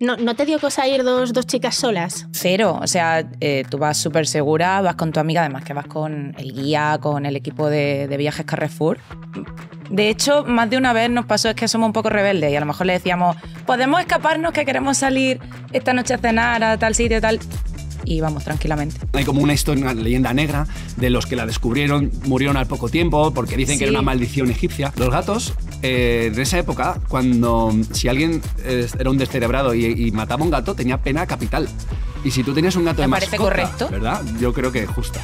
No, ¿No, te dio cosa ir dos, chicas solas? Cero, o sea, eh, tú vas súper segura, vas con tu amiga, además que vas con el guía, con el equipo de, de, viajes Carrefour. De hecho, más de una vez nos pasó es que somos un poco rebeldes y a lo mejor le decíamos, podemos escaparnos que queremos salir esta noche a cenar a tal sitio, tal y vamos tranquilamente. Hay como una historia, una leyenda negra de los que la descubrieron, murieron al poco tiempo porque dicen que era una maldición egipcia. Los gatos, eh, de esa época, cuando si alguien eh, era un descerebrado y, mataba un gato, tenía pena capital. Y si tú tenías un gato Me de mascota, correcto. ¿verdad? Yo creo que justo.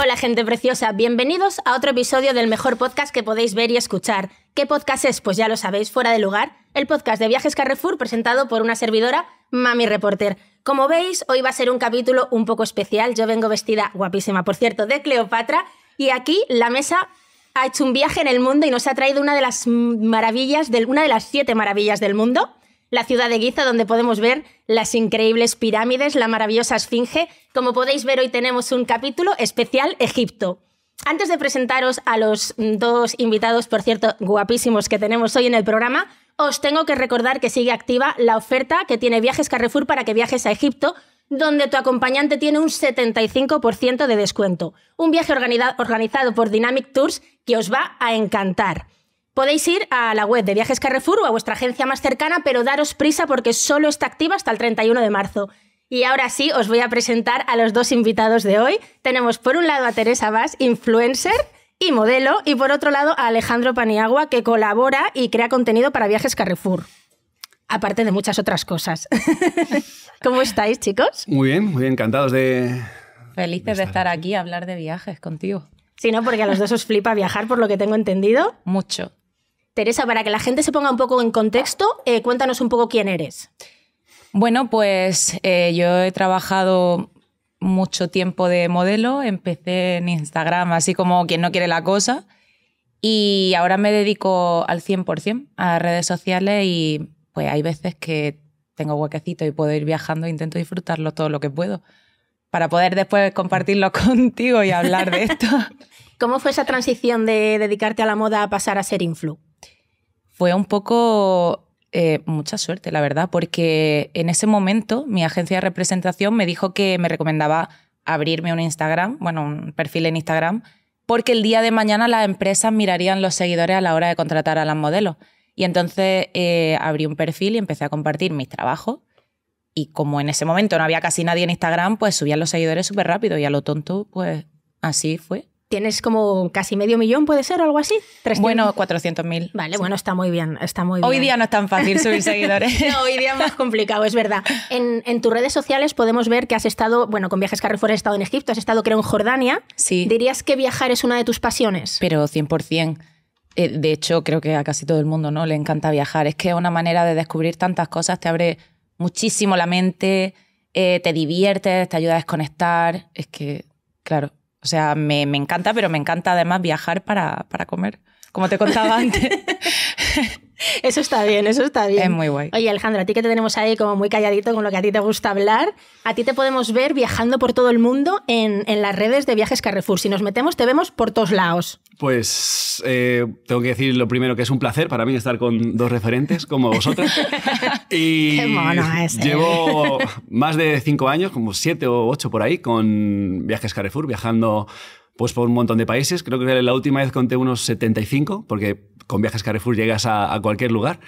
Hola gente preciosa, bienvenidos a otro episodio del mejor podcast que podéis ver y escuchar. ¿Qué podcast es? Pues ya lo sabéis, fuera de lugar, el podcast de Viajes Carrefour presentado por una servidora, Mami Reporter. Como veis, hoy va a ser un capítulo un poco especial. Yo vengo vestida guapísima, por cierto, de Cleopatra y aquí la mesa ha hecho un viaje en el mundo y nos ha traído una de las maravillas, una de las siete maravillas del mundo la ciudad de Giza, donde podemos ver las increíbles pirámides, la maravillosa esfinge. Como podéis ver, hoy tenemos un capítulo especial Egipto. Antes de presentaros a los mm, dos invitados, por cierto, guapísimos que tenemos hoy en el programa, os tengo que recordar que sigue activa la oferta que tiene Viajes Carrefour para que viajes a Egipto, donde tu acompañante tiene un 75% de descuento. Un viaje organizado por Dynamic Tours que os va a encantar. Podéis ir a la web de Viajes Carrefour o a vuestra agencia más cercana, pero daros prisa porque solo está activa hasta el 31 de marzo. Y ahora sí, os voy a presentar a los dos invitados de hoy. Tenemos por un lado a Teresa Vaz, influencer y modelo, y por otro lado a Alejandro Paniagua, que colabora y crea contenido para Viajes Carrefour. Aparte de muchas otras cosas. ¿Cómo estáis, chicos? Muy bien, muy encantados de... Felices de estar, de estar aquí a hablar de viajes contigo. Sí, ¿no? Porque a los dos os flipa viajar, por lo que tengo entendido. Mucho. Teresa, para que la gente se ponga un poco en contexto, eh, cuéntanos un poco quién eres. Bueno, pues eh, yo he trabajado mucho tiempo de modelo, empecé en Instagram, así como quien no quiere la cosa, y ahora me dedico al 100% a redes sociales y pues hay veces que tengo huequecito y puedo ir viajando e intento disfrutarlo todo lo que puedo para poder después compartirlo contigo y hablar de esto. ¿Cómo fue esa transición de dedicarte a la moda a pasar a ser influ? fue un poco eh, mucha suerte, la verdad, porque en ese momento mi agencia de representación me dijo que me recomendaba abrirme un Instagram, bueno, un perfil en Instagram, porque el día de mañana las empresas mirarían los seguidores a la hora de contratar a las modelos. Y entonces eh, abrí un perfil y empecé a compartir mis trabajos. Y como en ese momento no había casi nadie en Instagram, pues subían los seguidores súper rápido y a lo tonto, pues así fue tienes como casi medio millón, ¿puede ser o algo así? Bueno, 400.000. Vale, bueno, está muy bien, está muy Hoy día no es tan fácil subir seguidores. no, hoy día es más complicado, es verdad. En, tus redes sociales podemos ver que has estado, bueno, con Viajes Carrefour has estado en Egipto, has estado creo en Jordania. Sí. ¿Dirías que viajar es una de tus pasiones? Pero 100%. Eh, de hecho, creo que a casi todo el mundo no le encanta viajar. Es que es una manera de descubrir tantas cosas, te abre muchísimo la mente, eh, te diviertes, te ayuda a desconectar. Es que, claro, o sea, me, encanta, pero me encanta además viajar para, comer, como te contaba antes. Eso está bien, eso está bien. Es muy guay. Oye, Alejandro, a ti que te tenemos ahí como muy calladito con lo que a ti te gusta hablar, a ti te podemos ver viajando por todo el mundo en, en las redes de Viajes Carrefour. Si nos metemos, te vemos por todos lados. Pues eh, tengo que decir lo primero que es un placer para mí estar con dos referentes como vosotros. y ¿eh? Llevo más de cinco años, como siete o ocho por ahí, con Viajes Carrefour, viajando pues por un montón de países. Creo que la última vez conté unos 75, porque con Viajes Carrefour llegas a, cualquier lugar.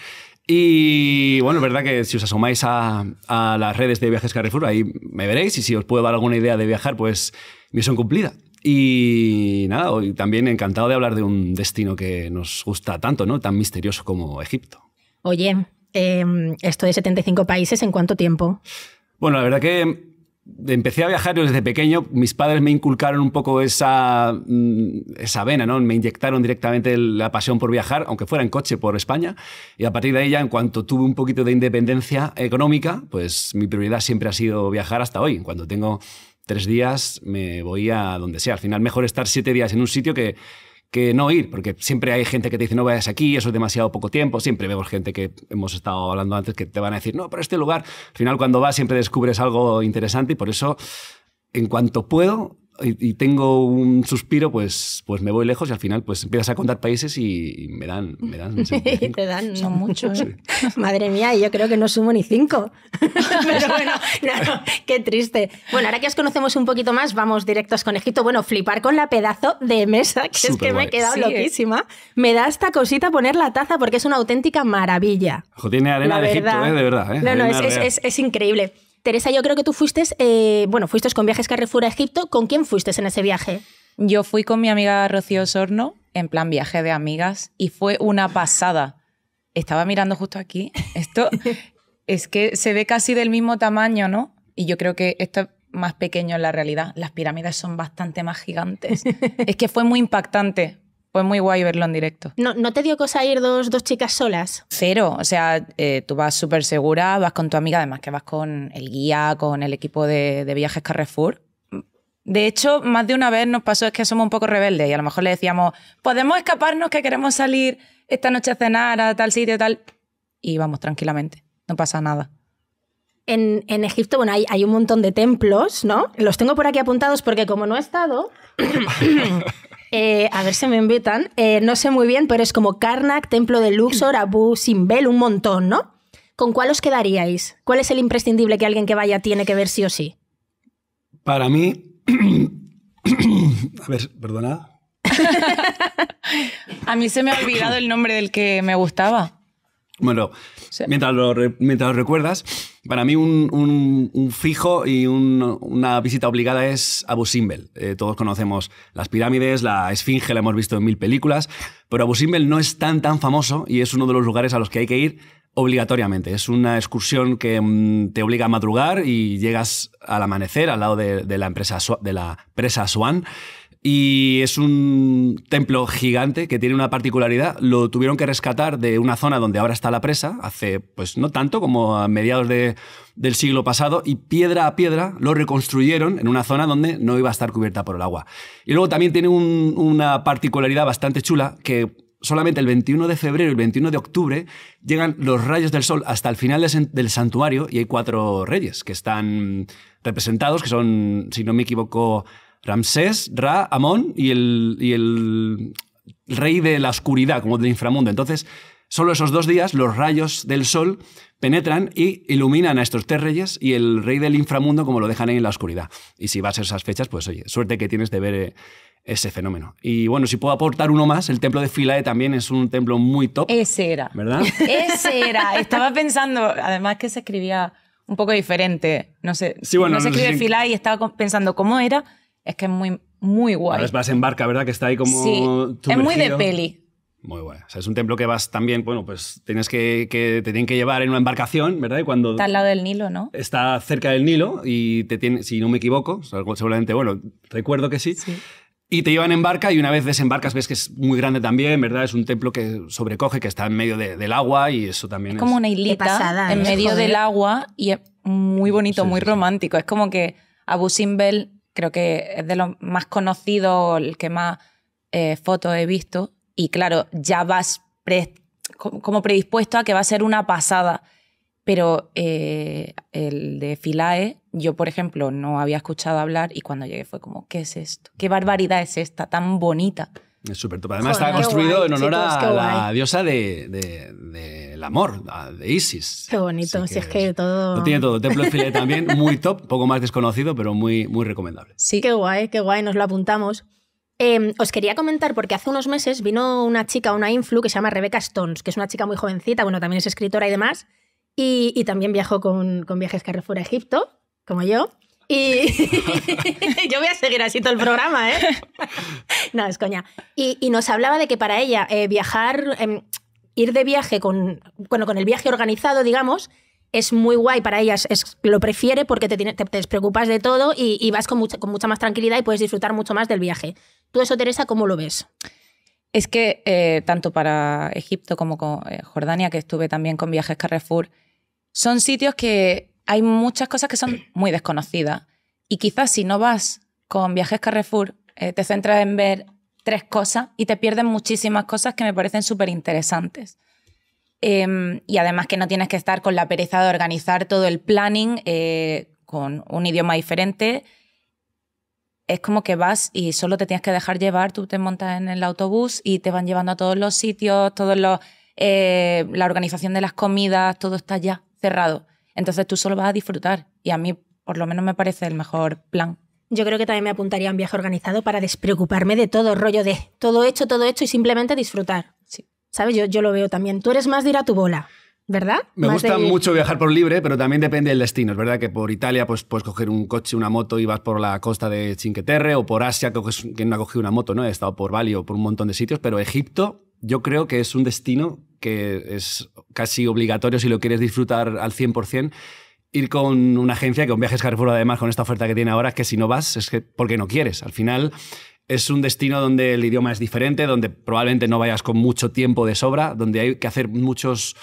Y bueno, es verdad que si os asomáis a, a, las redes de Viajes Carrefour, ahí me veréis y si os puedo dar alguna idea de viajar, pues misión cumplida. Y nada, hoy también encantado de hablar de un destino que nos gusta tanto, ¿no? Tan misterioso como Egipto. Oye, em, esto de 75 países, ¿en cuánto tiempo? Bueno, la verdad que empecé a viajar desde pequeño. Mis padres me inculcaron un poco esa, mm, esa vena, ¿no? Me inyectaron directamente la pasión por viajar, aunque fuera en coche por España. Y a partir de ella, en cuanto tuve un poquito de independencia económica, pues mi prioridad siempre ha sido viajar hasta hoy. en Cuando tengo tres días me voy a donde sea. Al final, mejor estar siete días en un sitio que, que no ir, porque siempre hay gente que te dice no vayas aquí, eso es demasiado poco tiempo, siempre vemos gente que hemos estado hablando antes que te van a decir, no, pero este lugar, al final cuando vas siempre descubres algo interesante y por eso, en cuanto puedo, y, tengo un suspiro, pues, pues me voy lejos y al final pues empiezas a contar países y, me dan... Me dan te dan, no muchos. Madre mía, y yo creo que no sumo ni cinco. Pero bueno, qué triste. Bueno, ahora que os conocemos un poquito más, vamos directos con Egipto. Bueno, flipar con la pedazo de mesa, que es que me he quedado ¿eh? loquísima. Me da esta cosita poner la taza porque es una auténtica maravilla. tiene arena de Egipto, ¿eh? de verdad. ¿eh? No, no, es increíble. Teresa, yo creo que tú fuiste, eh, bueno, fuiste con viajes Carrefour a Egipto. ¿Con quién fuiste en ese viaje? Yo fui con mi amiga Rocío Sorno, en plan viaje de amigas, y fue una pasada. Estaba mirando justo aquí. Esto es que se ve casi del mismo tamaño, ¿no? Y yo creo que esto es más pequeño en la realidad. Las pirámides son bastante más gigantes. es que fue muy impactante fue muy guay verlo en directo. ¿No, ¿no te dio cosa ir dos, dos chicas solas? Cero. O sea, eh, tú vas súper segura, vas con tu amiga, además que vas con el guía, con el equipo de, viajes Carrefour. De hecho, más de una vez nos pasó es que somos un poco rebeldes y a lo mejor le decíamos, podemos escaparnos que queremos salir esta noche a cenar a tal sitio, tal. Y vamos tranquilamente, no pasa nada. En, en Egipto, bueno, hay, hay, un montón de templos, ¿no? Los tengo por aquí apuntados porque como no he estado... Eh, a ver si me invitan. Eh, no sé muy bien, pero es como Karnak, Templo de Luxor, Abu Simbel, un montón, ¿no? ¿Con cuál os quedaríais? ¿Cuál es el imprescindible que alguien que vaya tiene que ver sí o sí? Para mí. a ver, perdona. a mí se me ha olvidado el nombre del que me gustaba. Bueno, mientras, lo, recuerdas, para mí un, fijo y una visita obligada es Abu Simbel. Eh, todos conocemos las pirámides, la Esfinge la hemos visto en mil películas, pero Abu Simbel no es tan tan famoso y es uno de los lugares a los que hay que ir obligatoriamente. Es una excursión que mm, te obliga a madrugar y llegas al amanecer al lado de, la, empresa, de la presa Swan y es un templo gigante que tiene una particularidad. Lo tuvieron que rescatar de una zona donde ahora está la presa, hace pues no tanto como a mediados del siglo pasado, y piedra a piedra lo reconstruyeron en una zona donde no iba a estar cubierta por el agua. Y luego también tiene una particularidad bastante chula que solamente el 21 de febrero y el 21 de octubre llegan los rayos del sol hasta el final del santuario y hay cuatro reyes que están representados, que son, si no me equivoco, Ramsés, Ra, Amón y el, y el rey de la oscuridad, como del inframundo. Entonces, solo esos dos días los rayos del sol penetran y iluminan a estos tres reyes y el rey del inframundo como lo dejan ahí en la oscuridad. Y si vas a ser esas fechas, pues oye, suerte que tienes de ver eh, ese fenómeno. Y bueno, si puedo aportar uno más, el templo de Philae también es un templo muy top. Ese era. ¿Verdad? Ese era. Estaba pensando, además que se escribía un poco diferente, no sé. no, se escribe Philae y estaba pensando cómo era es que es muy, muy guay. Ahora vas en barca, ¿verdad? Que está ahí como. Sí, es muy de peli. Muy guay. O sea, es un templo que vas también, bueno, pues tienes que, te tienen que llevar en una embarcación, ¿verdad? cuando está al lado del Nilo, ¿no? Está cerca del Nilo y te tiene, si no me equivoco, seguramente, bueno, recuerdo que sí. Y te llevan en barca y una vez desembarcas ves que es muy grande también, ¿verdad? Es un templo que sobrecoge, que está en medio del agua y eso también es... es como una islita en medio del agua y es muy bonito, muy romántico. Es como que Abu Simbel creo que es de los más conocidos, el que más eh, fotos he visto. Y claro, ya vas como predispuesto a que va a ser una pasada. Pero eh, el de Filae, yo por ejemplo no había escuchado hablar y cuando llegué fue como, ¿qué es esto? ¿Qué barbaridad es esta tan bonita? Es súper top. Además, está construido en honor a la diosa del amor, de Isis. Qué bonito, si es que todo. tiene todo. Templo de Filet también, muy top, poco más desconocido, pero muy, muy recomendable. Sí, qué guay, qué guay, nos lo apuntamos. Em, os quería comentar porque hace unos meses vino una chica, una influ, que se llama Rebecca Stones, que es una chica muy jovencita, bueno, también es escritora y demás, y, también viajó con, con Viajes Carrefour a Egipto, como yo. Y yo voy a seguir así todo el programa, ¿eh? no, es coña. Y, nos hablaba de que para ella eh, viajar, em, ir de viaje con, bueno, con el viaje organizado, digamos, es muy guay para ella. lo prefiere porque te, te, de todo y, vas con mucha, con mucha, más tranquilidad y puedes disfrutar mucho más del viaje. ¿Tú eso, Teresa, cómo lo ves? Es que eh, tanto para Egipto como con eh, Jordania, que estuve también con viajes Carrefour, son sitios que hay muchas cosas que son muy desconocidas. Y quizás si no vas con Viajes Carrefour, eh, te centras en ver tres cosas y te pierdes muchísimas cosas que me parecen súper interesantes. Em, y además que no tienes que estar con la pereza de organizar todo el planning eh, con un idioma diferente. Es como que vas y solo te tienes que dejar llevar, tú te montas en el autobús y te van llevando a todos los sitios, todos los, eh, la organización de las comidas, todo está ya cerrado. Entonces tú solo vas a disfrutar y a mí por lo menos me parece el mejor plan. Yo creo que también me apuntaría a un viaje organizado para despreocuparme de todo, rollo de todo hecho, todo hecho y simplemente disfrutar. Sí. ¿Sabes? Yo, yo lo veo también. Tú eres más de ir a tu bola. ¿Verdad? Me gusta mucho viajar por libre, pero también depende del destino. Es verdad que por Italia pues, puedes coger un coche, una moto y vas por la costa de Cinque Terre, o por Asia, que no ha cogido una moto, ¿no? He estado por Bali o por un montón de sitios, pero Egipto yo creo que es un destino que es casi obligatorio si lo quieres disfrutar al 100%, ir con una agencia, con Viajes Carrefour además, con esta oferta que tiene ahora, es que si no vas es que porque no quieres. Al final es un destino donde el idioma es diferente, donde probablemente no vayas con mucho tiempo de sobra, donde hay que hacer muchos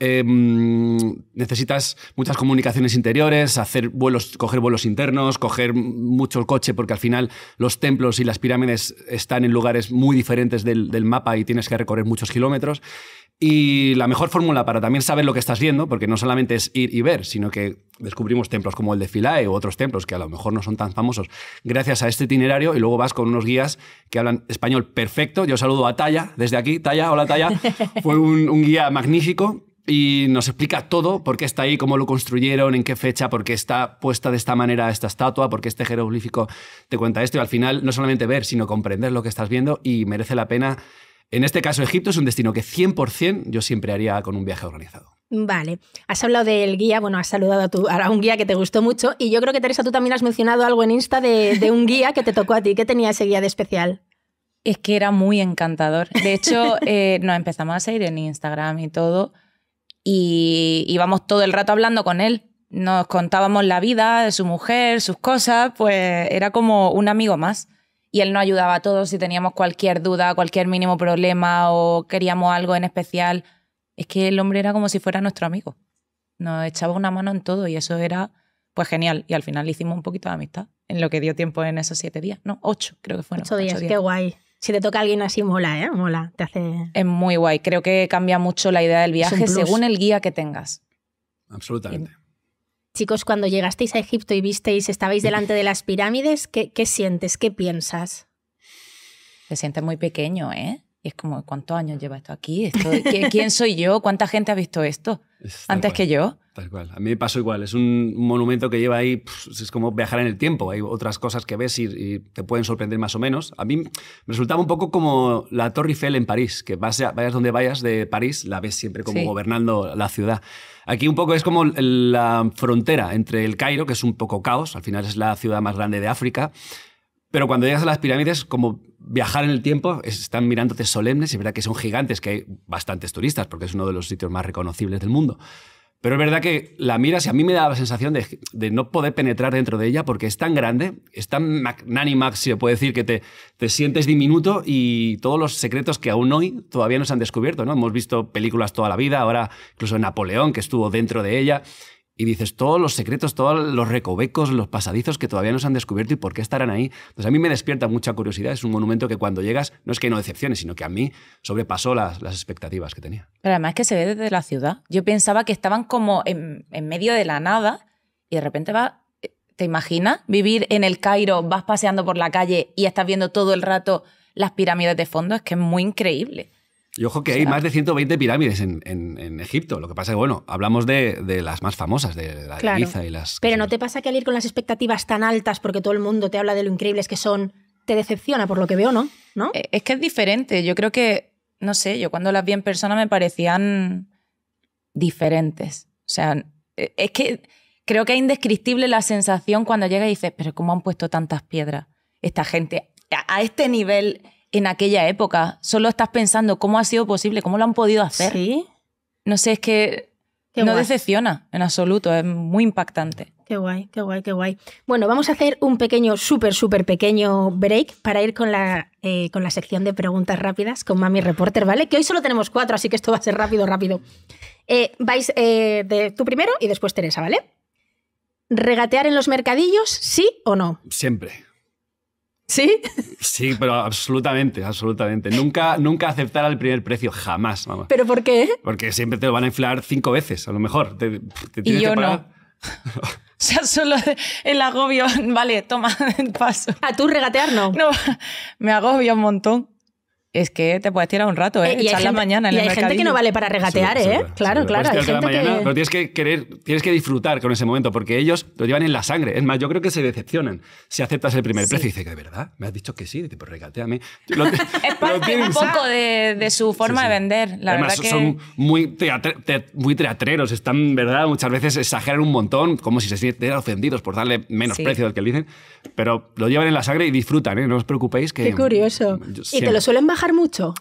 Em, necesitas muchas comunicaciones interiores, hacer vuelos, coger vuelos internos, coger mucho el coche, porque al final los templos y las pirámides están en lugares muy diferentes del, mapa y tienes que recorrer muchos kilómetros. Y la mejor fórmula para también saber lo que estás viendo, porque no solamente es ir y ver, sino que descubrimos templos como el de Philae u otros templos que a lo mejor no son tan famosos gracias a este itinerario y luego vas con unos guías que hablan español perfecto. Yo saludo a Talla desde aquí. Talla, hola Talla. Fue un, un guía magnífico y nos explica todo, por qué está ahí, cómo lo construyeron, en qué fecha, por qué está puesta de esta manera esta estatua, por qué este jeroglífico te cuenta esto y al final no solamente ver, sino comprender lo que estás viendo y merece la pena. En este caso Egipto es un destino que 100% yo siempre haría con un viaje organizado. Vale, has hablado del guía, bueno, has saludado a, tu, un guía que te gustó mucho y yo creo que Teresa, tú también has mencionado algo en Insta de, un guía que te tocó a ti. ¿Qué tenía ese guía de especial? Es que era muy encantador. De hecho, eh, nos empezamos a seguir en Instagram y todo y íbamos todo el rato hablando con él. Nos contábamos la vida de su mujer, sus cosas, pues era como un amigo más. Y él nos ayudaba a todos si teníamos cualquier duda, cualquier mínimo problema o queríamos algo en especial. Es que el hombre era como si fuera nuestro amigo. Nos echaba una mano en todo y eso era pues genial. Y al final hicimos un poquito de amistad en lo que dio tiempo en esos siete días. No, ocho creo que fueron. Ocho días, ocho días. qué guay si te toca alguien así, mola, ¿eh? Mola, te hace... Es muy guay. Creo que cambia mucho la idea del viaje según el guía que tengas. Absolutamente. chicos, cuando llegasteis a Egipto y visteis, estabais delante de las pirámides, ¿qué, sientes? ¿Qué piensas? te sientes muy pequeño, ¿eh? Y es como, ¿cuántos años lleva esto aquí? ¿Esto, ¿Quién soy yo? ¿Cuánta gente ha visto esto? antes que yo. A mí me pasó igual. Es un monumento que lleva ahí, es como viajar en el tiempo. Hay otras cosas que ves y, te pueden sorprender más o menos. A mí me resultaba un poco como la Torre Eiffel en París, que vas vayas donde vayas de París, la ves siempre como gobernando la ciudad. Aquí un poco es como la frontera entre el Cairo, que es un poco caos, al final es la ciudad más grande de África, pero cuando llegas a las pirámides, como viajar en el tiempo, están mirándote solemnes, y es verdad que son gigantes, que hay bastantes turistas, porque es uno de los sitios más reconocibles del mundo. Pero es verdad que la miras y a mí me da la sensación de, no poder penetrar dentro de ella porque es tan grande, es tan magnánima, se puede decir, que te, te sientes diminuto y todos los secretos que aún hoy todavía no se han descubierto. ¿no? Hemos visto películas toda la vida, ahora incluso Napoleón, que estuvo dentro de ella y dices todos los secretos, todos los recovecos, los pasadizos que todavía no se han descubierto y por qué estarán ahí. Entonces a mí me despierta mucha curiosidad. Es un monumento que cuando llegas no es que no decepciones, sino que a mí sobrepasó las, las expectativas que tenía. Pero además es que se ve desde la ciudad. Yo pensaba que estaban como en, en medio de la nada y de repente va... Eh, ¿Te imaginas vivir en el Cairo, vas paseando por la calle y estás viendo todo el rato las pirámides de fondo? Es que es muy increíble. Y ojo que hay más de 120 pirámides en, en, en Egipto. Lo que pasa es que, bueno, hablamos de, de, las más famosas, de la Giza y las... Pero ¿no te pasa que al ir con las expectativas tan altas, porque todo el mundo te habla de lo increíbles que son, te decepciona por lo que veo, ¿no? ¿No? Eh, es que es diferente. Yo creo que, no sé, yo cuando las vi en persona me parecían diferentes. O sea, eh, es que creo que es indescriptible la sensación cuando llega y dices, pero ¿cómo han puesto tantas piedras? Esta gente a este nivel en aquella época. Solo estás pensando cómo ha sido posible, cómo lo han podido hacer. Sí. No sé, es que no decepciona en absoluto, es muy impactante. Qué guay, qué guay, qué guay. Bueno, vamos a hacer un pequeño, súper, súper pequeño break para ir con la, eh, con la sección de preguntas rápidas con Mami Reporter, ¿vale? Que hoy solo tenemos cuatro, así que esto va a ser rápido, rápido. Eh, vais eh, tú primero y después Teresa, ¿vale? ¿Regatear en los mercadillos, sí o no? Siempre. ¿Sí? Sí, pero absolutamente, absolutamente. Nunca, nunca aceptar al primer precio, jamás, mamá. ¿Pero por qué? Porque siempre te lo van a inflar cinco veces, a lo mejor. Te, tienes y yo que no. o sea, solo el agobio. Vale, toma, paso. ¿A tú regatear no? No, me agobia un montón. Es que te puedes tirar un rato, ¿eh? eh y echar la mañana en y hay gente que no vale para regatear, ¿eh? claro, claro. Hay gente que... Pero tienes que querer, tienes que disfrutar con ese momento, porque ellos lo llevan en la sangre. Es más, yo creo que se decepcionan si aceptas el primer precio. dice que ¿de verdad? ¿Me has dicho que sí? Dice, pues regateame. Lo, es un poco de, su forma de vender, la Además, verdad son muy, teatreros. Están, ¿verdad? Muchas veces exageran un montón, como si se sintieran ofendidos por darle menos precio del que le dicen. Pero lo llevan en la sangre y disfrutan, ¿eh? No os preocupéis que... Qué curioso. y te lo suelen bajar mucho?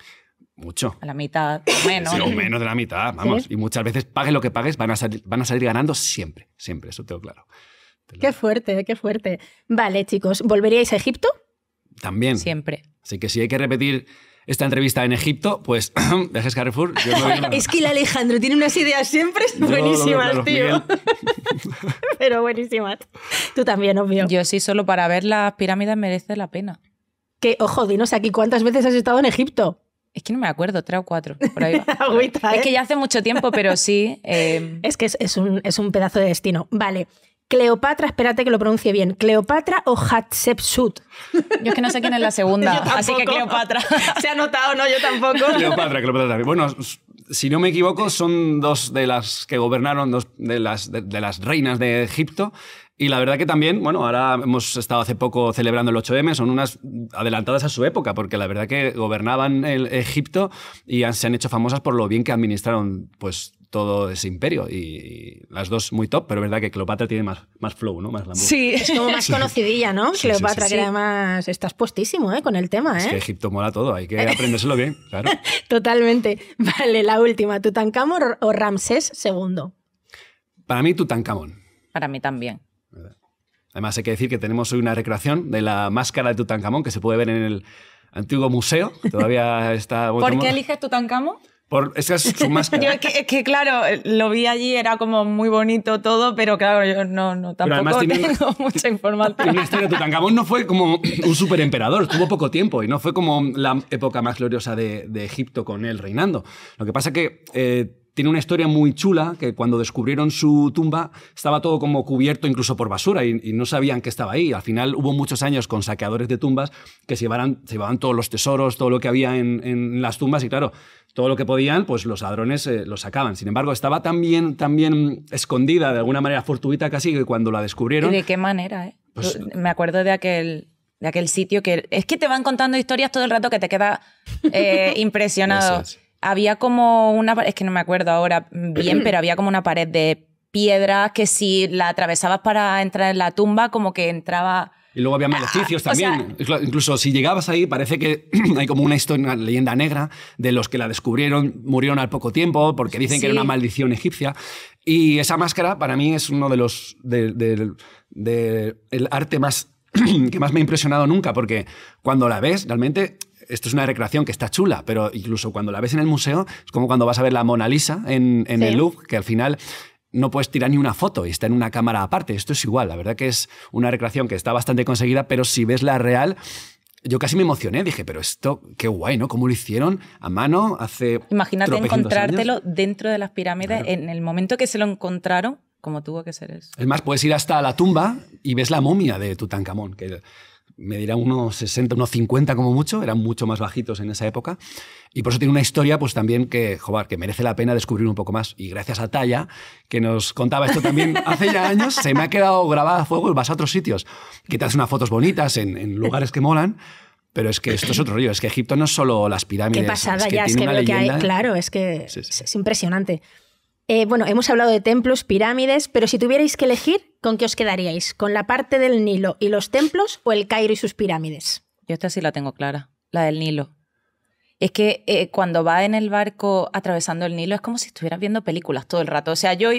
Mucho. A la mitad, menos. de la mitad, vamos. Y muchas veces, pagues lo que pagues, van a, salir, van a salir ganando siempre, siempre, eso tengo claro. Qué fuerte, qué fuerte. Vale, chicos, ¿volveríais a Egipto? También. Siempre. Así que si hay que repetir esta entrevista en Egipto, pues dejes Carrefour. es que el Alejandro tiene unas ideas siempre buenísimas, tío. Pero buenísimas. Tú también, obvio. Yo sí, solo para ver las pirámides merece la pena. Que, ojo, dinos aquí, ¿cuántas veces has estado en Egipto? Es que no me acuerdo, tres o cuatro. Es que ¿eh? ya hace mucho tiempo, pero sí. Em, es que es, un, pedazo de destino. Vale. Cleopatra, espérate que lo pronuncie bien. ¿Cleopatra o Hatshepsut? Yo es que no sé quién es la segunda, así que Cleopatra. Se ha notado, no, yo tampoco. Cleopatra, Cleopatra. Bueno, si no me equivoco, son dos de las que gobernaron, dos de las, de las reinas de Egipto. Y la verdad que también, bueno, ahora hemos estado hace poco celebrando el 8M, son unas adelantadas a su época, porque la verdad que gobernaban el Egipto y se han hecho famosas por lo bien que administraron pues, todo ese imperio. Y las dos muy top, pero es verdad que Cleopatra tiene más, más flow, ¿no? Más Sí, es como más conocidilla, ¿no? Cleopatra, que además estás puestísimo ¿eh? con el tema. ¿eh? Es que Egipto mola todo, hay que aprendérselo bien, claro. Totalmente. Vale, la última, ¿Tutankamón o Ramsés II? Para mí, Tutankamón. Para mí también. Además, hay que decir que tenemos hoy una recreación de la máscara de Tutankamón que se puede ver en el antiguo museo. Todavía está. ¿Por qué eliges Tutankamón? Por, esa es su máscara. que, claro, lo vi allí, era como muy bonito todo, pero claro, yo no, no tampoco tengo mucha información. Una historia, Tutankamón no fue como un emperador, tuvo poco tiempo y no fue como la época más gloriosa de, Egipto con él reinando. Lo que pasa que eh, tiene una historia muy chula, que cuando descubrieron su tumba estaba todo como cubierto incluso por basura y, no sabían que estaba ahí. Al final hubo muchos años con saqueadores de tumbas que se llevaban, todos los tesoros, todo lo que había en, las tumbas y claro, todo lo que podían, pues los ladrones eh, lo sacaban. Sin embargo, estaba también bien, escondida, de alguna manera fortuita casi, que cuando la descubrieron... ¿Y de qué manera? Eh? Pues, me acuerdo de aquel de aquel sitio que es que te van contando historias todo el rato que te queda eh, impresionado había como una, es que no me acuerdo ahora bien, pero había como una pared de piedras que si la atravesabas para entrar en la tumba, como que entraba... Y luego había ah, maleficios también. Incluso si llegabas ahí, parece que hay como una historia, leyenda negra de los que la descubrieron, murieron al poco tiempo porque dicen que era una maldición egipcia. Y esa máscara para mí es uno de los. del de, arte más que más me ha impresionado nunca, porque cuando la ves, realmente esto es una recreación que está chula, pero incluso cuando la ves en el museo, es como cuando vas a ver la Mona Lisa en, el Louvre, que al final no puedes tirar ni una foto y está en una cámara aparte. Esto es igual, la verdad que es una recreación que está bastante conseguida, pero si ves la real, yo casi me emocioné, dije, pero esto, qué guay, ¿no? ¿Cómo lo hicieron a mano hace... Imagínate encontrártelo dentro de las pirámides en el momento que se lo encontraron, como tuvo que ser eso. Es más, puedes ir hasta la tumba y ves la momia de Tutankamón, que me dirá unos 60, unos 50 como mucho, eran mucho más bajitos en esa época. Y por eso tiene una historia, pues también que, joder, que merece la pena descubrir un poco más. Y gracias a Taya, que nos contaba esto también hace ya años, se me ha quedado grabada a fuego y vas a otros sitios, que te unas fotos bonitas en, lugares que molan. Pero es que esto es otro rollo, es que Egipto no es solo las pirámides. es que lo que hay, claro, es que es impresionante. Eh, bueno, hemos hablado de templos, pirámides, pero si tuvierais que elegir, ¿con qué os quedaríais? ¿Con la parte del Nilo y los templos o el Cairo y sus pirámides? Yo esta sí la tengo clara, la del Nilo. Es que eh, cuando va en el barco atravesando el Nilo es como si estuvieras viendo películas todo el rato. O sea, yo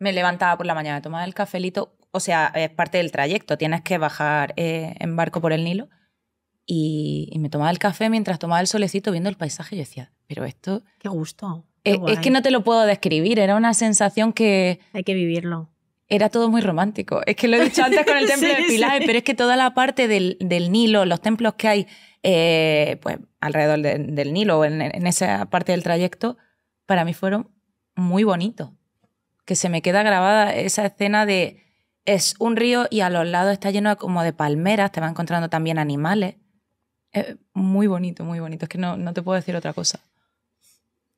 me levantaba por la mañana, tomaba el cafelito, o sea, es parte del trayecto, tienes que bajar eh, en barco por el Nilo. Y, me tomaba el café mientras tomaba el solecito viendo el paisaje. y decía, pero esto. Qué gusto. Eh, es, que no te lo puedo describir, era una sensación que... Hay que vivirlo. Era todo muy romántico. Es que lo he dicho antes con el templo de Pilaje, pero es que toda la parte del, Nilo, los templos que hay eh, pues, alrededor del Nilo o en, esa parte del trayecto, para mí fueron muy bonitos. Que se me queda grabada esa escena de es un río y a los lados está lleno como de palmeras, te va encontrando también animales. Eh, muy bonito, muy bonito. Es que no, no, te puedo decir otra cosa.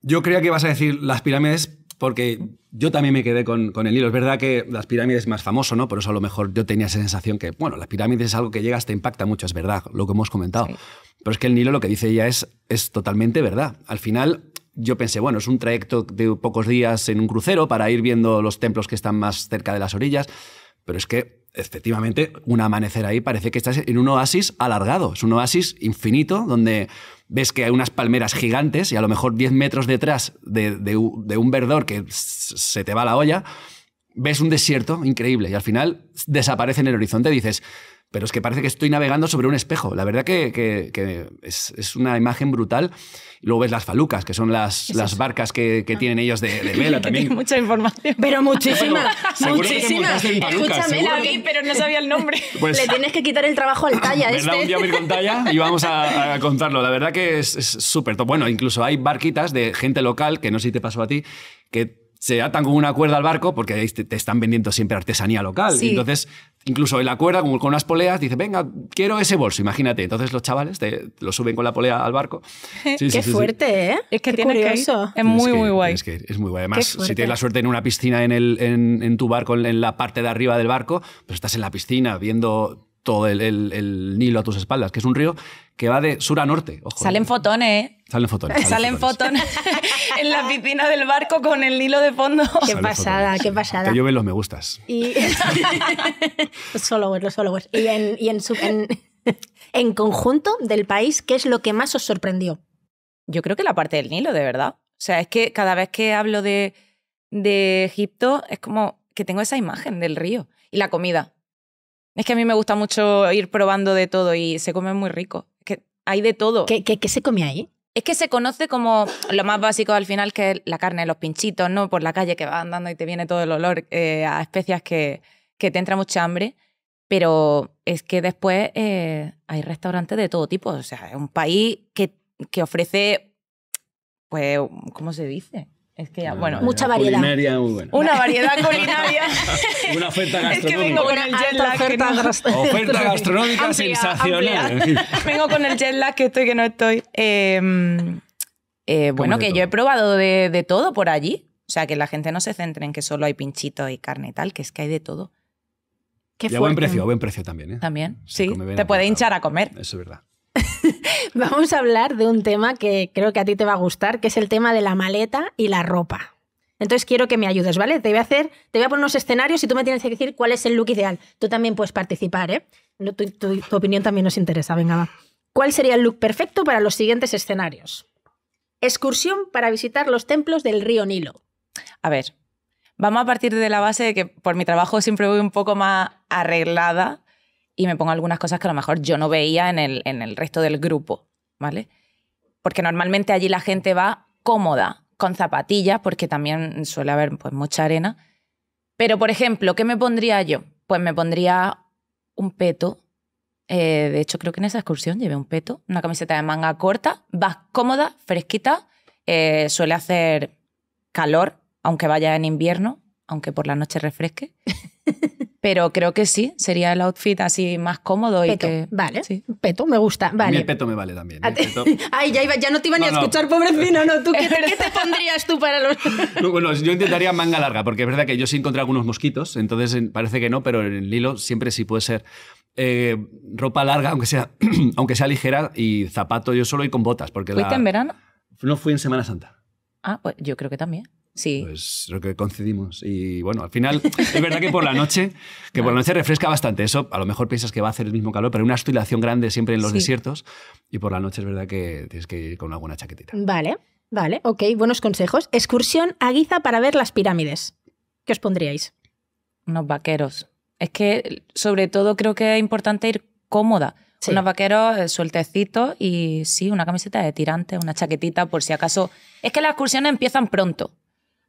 Yo creía que vas a decir las pirámides porque yo también me quedé con, con, el Nilo. Es verdad que las pirámides es más famoso, ¿no? Por eso a lo mejor yo tenía esa sensación que, bueno, las pirámides es algo que llegas, te impacta mucho, es verdad, lo que hemos comentado. Pero es que el Nilo lo que dice ella es, es totalmente verdad. Al final, yo pensé, bueno, es un trayecto de pocos días en un crucero para ir viendo los templos que están más cerca de las orillas, pero es que efectivamente un amanecer ahí parece que estás en un oasis alargado, es un oasis infinito donde ves que hay unas palmeras gigantes y a lo mejor 10 metros detrás de, un verdor que se te va la olla, ves un desierto increíble y al final desaparece en el horizonte. Dices, pero es que parece que estoy navegando sobre un espejo. La verdad que, es, una imagen brutal. luego ves las falucas, que son las, las barcas que, ah. tienen ellos de, de vela también. mucha información. Pero muchísima, muchísima. Escúchame, la vi, pero no sabía el nombre. Pues Le tienes que quitar el trabajo al talla este. Un día voy con talla y vamos a, contarlo. La verdad que es súper top. Bueno, incluso hay barquitas de gente local, que no sé si te pasó a ti, que se atan con una cuerda al barco porque te, están vendiendo siempre artesanía local. Entonces, incluso en la cuerda, con unas poleas, dice, venga, quiero ese bolso, imagínate. Entonces los chavales te, lo suben con la polea al barco. Qué fuerte, ¿eh? Es que tiene Es muy, muy guay. Que es muy guay. Además, si tienes la suerte en una piscina en, el, en, tu barco, en, la parte de arriba del barco, pues estás en la piscina viendo todo el, el, Nilo a tus espaldas, que es un río que va de sur a norte. Salen fotones, ¿eh? Salen fotones. Salen, fotones. en la piscina del barco con el Nilo de fondo. Qué pasada, qué pasada. Te llueven los me gustas. Y... los followers, los followers. Y, en, y en, en, conjunto del país, ¿qué es lo que más os sorprendió? Yo creo que la parte del Nilo, de verdad. O sea, es que cada vez que hablo de, de Egipto es como que tengo esa imagen del río y la comida. Es que a mí me gusta mucho ir probando de todo y se come muy rico. que hay de todo. ¿Qué, se come ahí? Es que se conoce como lo más básico al final, que es la carne, los pinchitos, ¿no? Por la calle que va andando y te viene todo el olor eh, a especias que, que te entra mucha hambre. Pero es que después eh, hay restaurantes de todo tipo. O sea, es un país que, que ofrece, pues, ¿cómo se dice? Es que, ya, bueno, mucha variedad. Una variedad culinaria. Una oferta gastronómica. Es vengo con el jet Oferta, que gastronómica sensacional. vengo con el jet lag que estoy, que no estoy. Em, eh, bueno, que yo he probado de, todo por allí. O sea, que la gente no se centre en que solo hay pinchitos y carne y tal, que es que hay de todo. Qué y a buen precio, a buen precio también. ¿eh? También, sí. Te puede hinchar a comer. Eso es verdad. Vamos a hablar de un tema que creo que a ti te va a gustar, que es el tema de la maleta y la ropa. Entonces quiero que me ayudes, ¿vale? Te voy a hacer, te voy a poner unos escenarios y tú me tienes que decir cuál es el look ideal. Tú también puedes participar, ¿eh? Tu, tu opinión también nos interesa. Venga, va. ¿Cuál sería el look perfecto para los siguientes escenarios? Excursión para visitar los templos del río Nilo. A ver, vamos a partir de la base de que por mi trabajo siempre voy un poco más arreglada y me pongo algunas cosas que a lo mejor yo no veía en el, en el resto del grupo, ¿vale? Porque normalmente allí la gente va cómoda, con zapatillas, porque también suele haber pues, mucha arena. Pero, por ejemplo, ¿qué me pondría yo? Pues me pondría un peto. Eh, de hecho, creo que en esa excursión llevé un peto, una camiseta de manga corta, vas cómoda, fresquita, eh, suele hacer calor, aunque vaya en invierno, aunque por la noche refresque. pero creo que sí, sería el outfit así más cómodo y que... Vale, peto, me gusta, vale. el peto me vale también. ¿eh? Ay, ya, no te iba ni a escuchar, pobre pobrecino, no, tú, ¿qué, te pondrías tú para los...? bueno, yo intentaría manga larga, porque es verdad que yo sí encontré algunos mosquitos, entonces parece que no, pero en el hilo siempre sí puede ser... Eh, ropa larga, aunque sea, aunque sea ligera, y zapato yo solo y con botas. Porque ¿Fuiste en verano? No fui en Semana Santa. Ah, pues yo creo que también. Sí. Pues lo que concedimos. Y bueno, al final, es verdad que por la noche, que por la noche refresca bastante. Eso a lo mejor piensas que va a hacer el mismo calor, pero hay una oscilación grande siempre en los desiertos. Y por la noche es verdad que tienes que ir con alguna chaquetita. Vale, vale, ok, buenos consejos. Excursión a Guiza para ver las pirámides. ¿Qué os pondríais? Unos vaqueros. Es que, sobre todo, creo que es importante ir cómoda. Unos vaqueros eh, sueltecitos y sí, una camiseta de tirante, una chaquetita, por si acaso. Es que las excursiones empiezan pronto.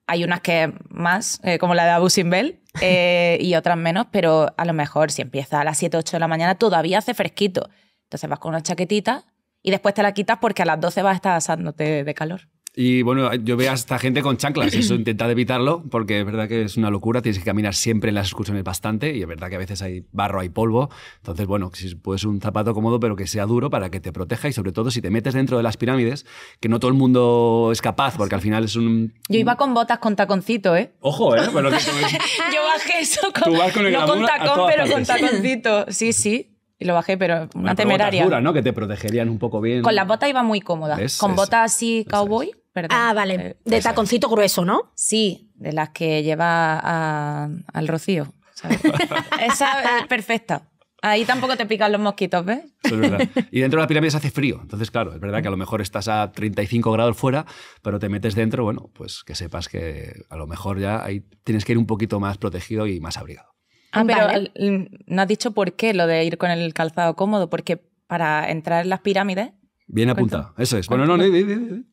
Hay unas que más, eh, como la de Abu Simbel, eh, y otras menos, pero a lo mejor si empieza a las 7, 8 de la mañana todavía hace fresquito. Entonces vas con una chaquetita y después te la quitas porque a las 12 vas a estar asándote de calor. Y bueno, yo veo a esta gente con chanclas, eso intentad evitarlo, porque es verdad que es una locura, tienes que caminar siempre en las excursiones bastante, y es verdad que a veces hay barro, hay polvo, entonces bueno, si puedes un zapato cómodo, pero que sea duro para que te proteja, y sobre todo si te metes dentro de las pirámides, que no todo el mundo es capaz, porque al final es un... Yo iba con botas con taconcito, ¿eh? Ojo, ¿eh? yo bajé eso con... Tú con con tacón, pero con taconcito, sí, sí, y lo bajé, pero una, temeraria. Dura, ¿no? Que te protegerían un poco bien. Con la botas iba muy cómoda. Con botas así cowboy. Ah, vale. Eh, de taconcito grueso, ¿no? Sí, de las que lleva al rocío. Esa es perfecta. Ahí tampoco te pican los mosquitos, ¿ves? Y dentro de la pirámides hace frío. Entonces, claro, es verdad que a lo mejor estás a 35 grados fuera, pero te metes dentro, bueno, pues que sepas que a lo mejor ya ahí tienes que ir un poquito más protegido y más abrigado. Ah, ah pero eh, no has dicho por qué lo de ir con el calzado cómodo, porque para entrar en las pirámides... Bien apuntado, eso es. Bueno, no, no, no, no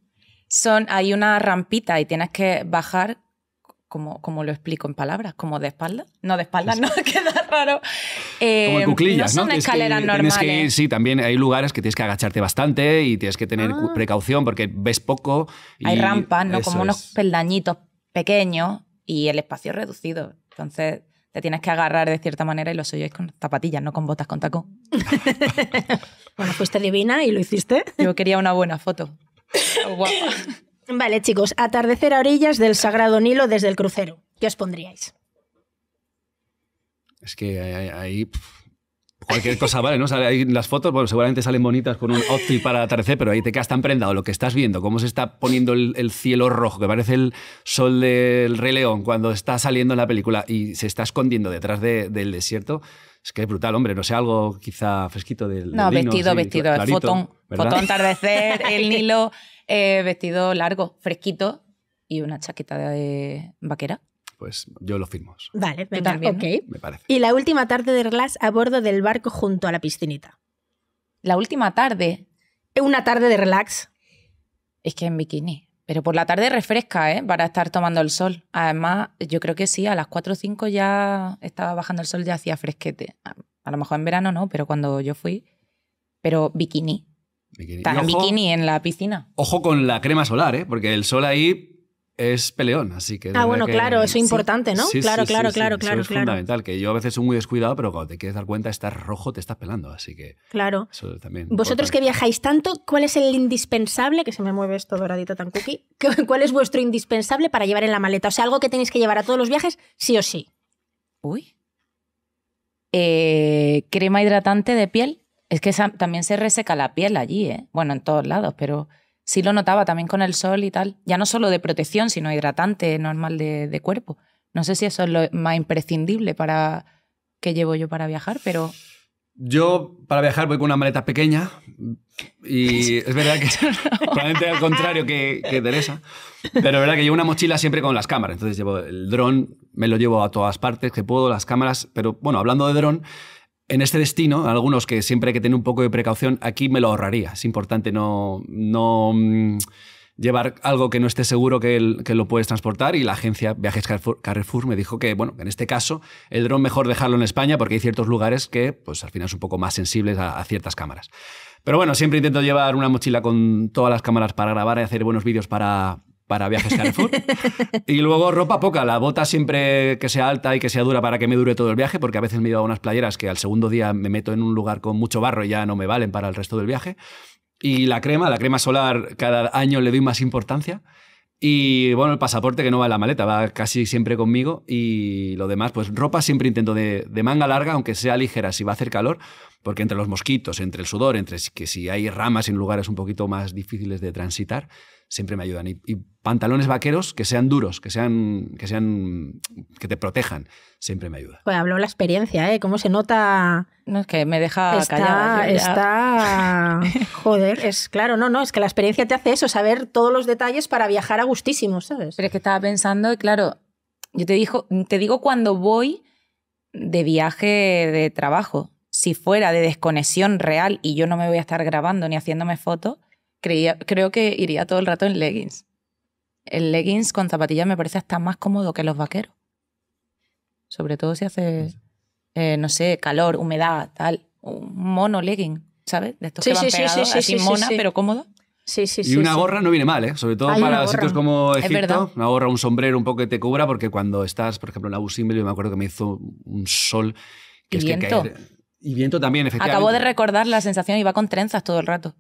son, hay una rampita y tienes que bajar como, como, lo explico en palabras, como de espalda. No, de espalda, no, queda raro. Eh, como cuclillas, ¿no? Son escaleras normales. sí, también hay lugares que tienes que agacharte bastante y tienes que tener ah. precaución porque ves poco. hay rampas, ¿no? Como unos peldañitos pequeños y el espacio reducido. Entonces te tienes que agarrar de cierta manera y lo suyo es con zapatillas, no con botas con tacón. bueno, fuiste divina y lo hiciste. Yo quería una buena foto. Vale, chicos, atardecer a orillas del Sagrado Nilo desde el crucero. ¿Qué os pondríais? Es que ahí cualquier cosa vale, ¿no? las fotos, bueno, seguramente salen bonitas con un outfit para atardecer, pero ahí te quedas tan prendado lo que estás viendo, cómo se está poniendo el, cielo rojo, que parece el sol del Rey León cuando está saliendo en la película y se está escondiendo detrás del desierto. Es que es brutal, hombre, no sé, algo quizá fresquito del. No, vestido, vestido, fotón, fotón atardecer, el Nilo, eh, vestido largo, fresquito y una chaqueta de vaquera pues yo lo firmo. Vale, me parece. Y la última tarde de relax a bordo del barco junto a la piscinita. La última tarde. Una tarde de relax. Es que en bikini. Pero por la tarde refresca, ¿eh? Para estar tomando el sol. Además, yo creo que sí, a las 4 o 5 ya estaba bajando el sol, ya hacía fresquete. A, lo mejor en verano no, pero cuando yo fui. Pero bikini. bikini. en bikini en la piscina. Ojo con la crema solar, ¿eh? Porque el sol ahí es peleón, así que... Ah, bueno, claro, eso es importante, ¿no? Sí, claro, claro, claro, claro. es fundamental, que yo a veces soy muy descuidado, pero cuando te quieres dar cuenta, estás rojo, te estás pelando, así que... Claro. también... Vosotros que viajáis tanto, ¿cuál es el indispensable, que se me mueve esto doradito tan cookie, cuál es vuestro indispensable para llevar en la maleta? O sea, algo que tenéis que llevar a todos los viajes, sí o sí. Uy. Eh, crema hidratante de piel. Es que también se reseca la piel allí, ¿eh? Bueno, en todos lados, pero sí lo notaba también con el sol y tal. Ya no solo de protección, sino hidratante normal de, de cuerpo. No sé si eso es lo más imprescindible para que llevo yo para viajar, pero... Yo para viajar voy con una maleta pequeña y es verdad que probablemente al contrario que, que Teresa, pero es verdad que llevo una mochila siempre con las cámaras. Entonces llevo el dron, me lo llevo a todas partes que puedo, las cámaras, pero bueno, hablando de dron, en este destino, algunos que siempre hay que tener un poco de precaución, aquí me lo ahorraría. Es importante no, mm, llevar algo que no esté seguro que, lo puedes transportar. Y la agencia Viajes Carrefour, me dijo que, bueno, en este caso, el dron mejor dejarlo en España porque hay ciertos lugares que, pues al final, son un poco más sensibles a ciertas cámaras. Pero bueno, siempre intento llevar una mochila con todas las cámaras para grabar y hacer buenos vídeos para, para viajes Carrefour. y luego ropa poca, la bota siempre que sea alta y que sea dura para que me dure todo el viaje, porque a veces me llevo unas playeras que al segundo día me meto en un lugar con mucho barro y ya no me valen para el resto del viaje. Y la crema, la crema solar, cada año le doy más importancia. Y bueno, el pasaporte que no va en la maleta, va casi siempre conmigo. Y lo demás, pues ropa siempre intento de, de, manga larga, aunque sea ligera si va a hacer calor, porque entre los mosquitos, entre el sudor, entre que si hay ramas en lugares un poquito más difíciles de transitar, siempre me ayudan. Y, pantalones vaqueros que sean duros, que sean, que sean, que te protejan, siempre me ayuda. Pues hablo habló la experiencia, ¿eh? Cómo se nota. No, es que me deja está, callada. Está. Joder, es claro, no, no, es que la experiencia te hace eso, saber todos los detalles para viajar a gustísimo, ¿sabes? Pero es que estaba pensando, y claro, yo te, te digo cuando voy de viaje de trabajo. Si fuera de desconexión real y yo no me voy a estar grabando ni haciéndome fotos, creía, creo que iría todo el rato en leggings. El leggings con zapatillas me parece hasta más cómodo que los vaqueros. Sobre todo si hace, eh, no sé, calor, humedad, tal. Un mono legging, ¿sabes? De estos que van sí, pegados, sí, así mona, pero cómodo. Sí, sí, y una gorra no viene mal, ¿eh? sobre todo para sitios como Egipto. Una gorra, un sombrero un poco que te cubra, porque cuando estás, por ejemplo, en la Simbel yo me acuerdo que me hizo un sol. Que y viento. Y viento también, efectivamente. Acabo de recordar la sensación, y va con trenzas todo el rato.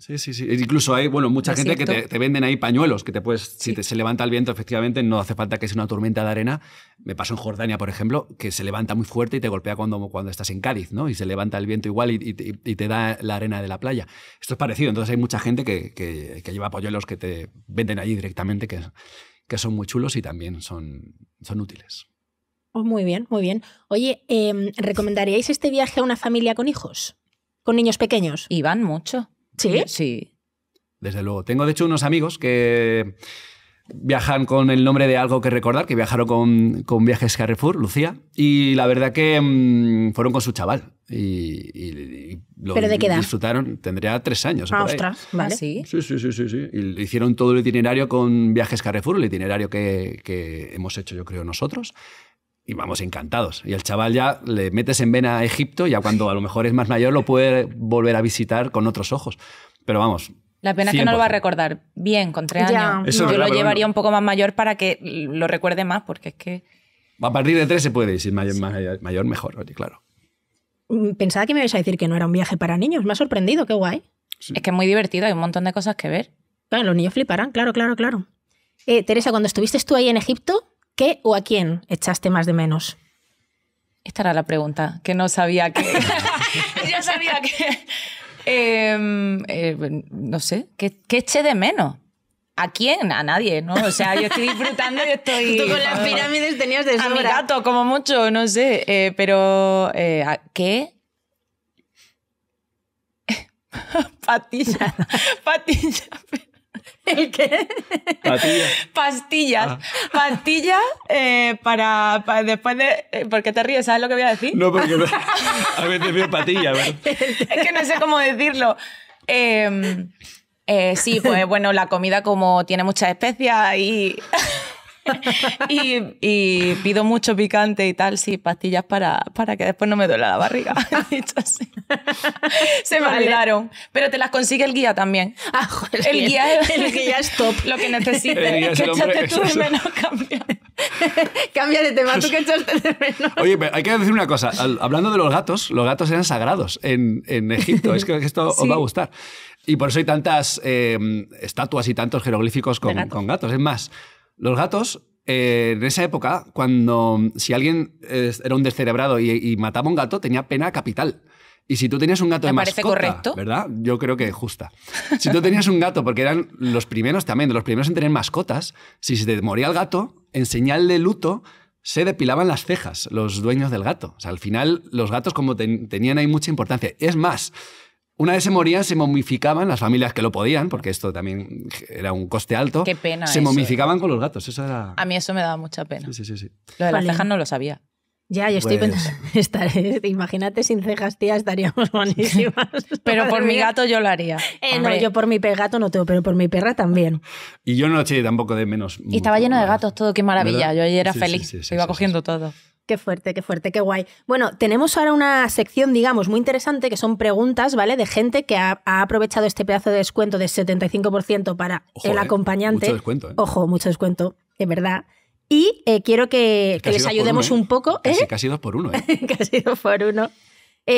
Sí, sí, sí. Incluso hay, bueno, mucha gente que te, venden ahí pañuelos, que te puedes, si te, se levanta el viento, efectivamente, no hace falta que sea una tormenta de arena. Me pasó en Jordania, por ejemplo, que se levanta muy fuerte y te golpea cuando, cuando estás en Cádiz, ¿no? Y se levanta el viento igual y, te da la arena de la playa. Esto es parecido. Entonces hay mucha gente que, lleva pañuelos que te venden allí directamente, que, que son muy chulos y también son, son útiles. Oh, muy bien, muy bien. Oye, em, ¿recomendaríais este viaje a una familia con hijos? ¿Con niños pequeños? Y van mucho. ¿Sí? Sí. Desde luego. Tengo, de hecho, unos amigos que viajan con el nombre de algo que recordar, que viajaron con, con Viajes Carrefour, Lucía, y la verdad que mm, fueron con su chaval y, lo ¿Pero de qué edad? disfrutaron. Tendría tres años. Ah, ostras, ah, vale. ¿Sí? sí, sí, sí, sí, hicieron todo el itinerario con Viajes Carrefour, el itinerario que, que hemos hecho yo creo nosotros, y vamos encantados. Y el chaval ya le metes en vena a Egipto, ya cuando a lo mejor es más mayor lo puede volver a visitar con otros ojos. Pero vamos. La pena es que no lo va a recordar bien con tres años. Yo lo llevaría un poco más mayor para que lo recuerde más, porque es que. A partir de tres se puede Y si es mayor, mejor, claro. Mm, pensaba que me ibas a decir que no era un viaje para niños. Me ha sorprendido, qué guay. Es que es muy divertido, hay un montón de cosas que ver. bueno los niños fliparán, claro, claro, claro. Eh, Teresa, cuando estuviste tú ahí en Egipto, ¿Qué o a quién echaste más de menos? Esta era la pregunta, que no sabía que... Yo sabía que... Em, eh, no sé, ¿qué, ¿qué eché de menos? ¿A quién? A nadie, ¿no? O sea, yo estoy disfrutando y estoy... Tú con las pirámides tenías de sobra. A mi gato, como mucho, no sé. Eh, pero, eh, ¿a qué? Patilla. Patilla. ¿El qué? Pastillas. Ah. Pastillas. Eh, para, después de... Eh, ¿Por qué te ríes? ¿Sabes lo que voy a decir? No, porque a veces veo patillas. es que no sé cómo decirlo. Em, eh, sí, pues bueno, la comida como tiene muchas especias y... y, pido mucho picante y tal, sí, pastillas para, para que después no me duela la barriga. Se me olvidaron. Pero te las consigue el guía también. Ah, el, guía es, el guía es top. Lo que necesites que echaste tú de menos Cambia de tema, tú que echaste de menos. Oye, pero hay que decir una cosa. Hablando de los gatos, los gatos eran sagrados en, Egipto. Es que esto os va a gustar. Y por eso hay tantas eh, estatuas y tantos jeroglíficos con, con gatos. Es más, los gatos, eh, en esa época, cuando mm, si alguien era un descerebrado y, mataba un gato, tenía pena capital. Y si tú tenías un gato de mascota, correcto. ¿verdad? Yo creo que justa. Si tú tenías un gato, porque eran los primeros también, los primeros en tener mascotas, si se te moría el gato, en señal de luto, se depilaban las cejas los dueños del gato. O sea, al final los gatos como tenían ahí mucha importancia. Es más, una vez se morían, se momificaban las familias que lo podían, porque esto también era un coste alto. Qué pena. Se ¿eh? momificaban con los gatos. Eso era... A mí eso me daba mucha pena. Sí, sí, sí. Lo de las cejas no lo sabía. Ya, yo estoy pues pensando. ¿eh? imagínate sin cejas, tía, estaríamos buenísimas. pero por mi gato yo lo haría. Eh, yo por mi gato no tengo, pero por mi perra también. Y yo no lo eché tampoco de menos. Y estaba lleno de gatos todo, qué maravilla. Yo ayer era feliz, se iba cogiendo todo. Qué fuerte, qué fuerte, qué guay. Bueno, tenemos ahora una sección, digamos, muy interesante, que son preguntas, ¿vale? De gente que ha, aprovechado este pedazo de descuento de 75% para el eh, acompañante. mucho descuento, eh. Ojo, mucho descuento, de verdad. Y eh, quiero que, les ayudemos un poco. Eh. Casi, casi, dos por uno. casi dos por uno.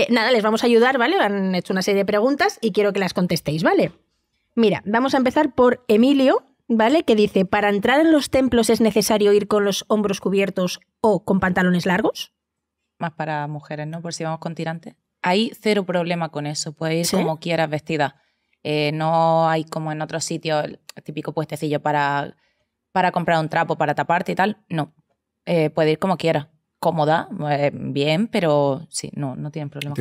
nada, les vamos a ayudar, ¿vale? Han hecho una serie de preguntas y quiero que las contestéis, ¿vale? Mira, vamos a empezar por Emilio, ¿vale? Que dice, para entrar en los templos es necesario ir con los hombros cubiertos o con pantalones largos. Más para mujeres, ¿no? Por si vamos con tirantes. Hay cero problema con eso, puedes ir como quieras vestida. Eh, no hay como en otros sitios el típico puestecillo para, para comprar un trapo, para taparte y tal. No, puedes eh, puede ir como quieras cómoda, eh, bien, pero sí, no, no tienen problema.